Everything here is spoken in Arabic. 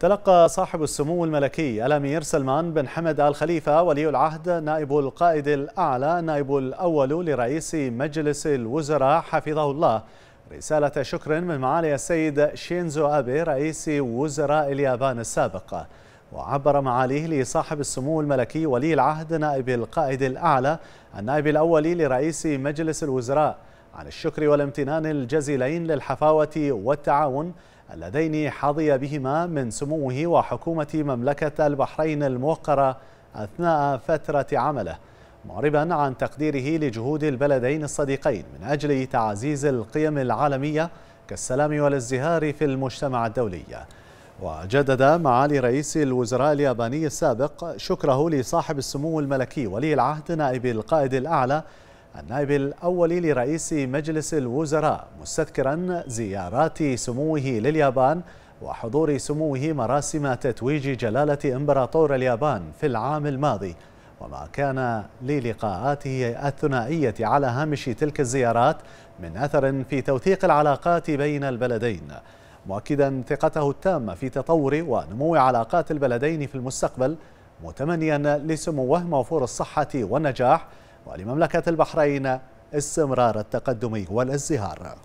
تلقى صاحب السمو الملكي الامير سلمان بن حمد ال خليفه ولي العهد نائب القائد الاعلى نائب الاول لرئيس مجلس الوزراء حفظه الله رساله شكر من معالي السيد شينزو ابي رئيس وزراء اليابان السابق وعبر معاليه لصاحب السمو الملكي ولي العهد نائب القائد الاعلى النائب الاول لرئيس مجلس الوزراء عن الشكر والامتنان الجزيلين للحفاوة والتعاون اللذين حظي بهما من سموه وحكومة مملكة البحرين الموقرة أثناء فترة عمله معربا عن تقديره لجهود البلدين الصديقين من أجل تعزيز القيم العالمية كالسلام والازدهار في المجتمع الدولي وجدد معالي رئيس الوزراء الياباني السابق شكره لصاحب السمو الملكي ولي العهد نائب القائد الأعلى النائب الأول لرئيس مجلس الوزراء مستذكرا زيارات سموه لليابان وحضور سموه مراسم تتويج جلالة إمبراطور اليابان في العام الماضي وما كان للقاءاته الثنائية على هامش تلك الزيارات من أثر في توثيق العلاقات بين البلدين مؤكدا ثقته التامة في تطور ونمو علاقات البلدين في المستقبل متمنيا لسموه موفور الصحة والنجاح ولمملكة البحرين استمرار التقدم والازدهار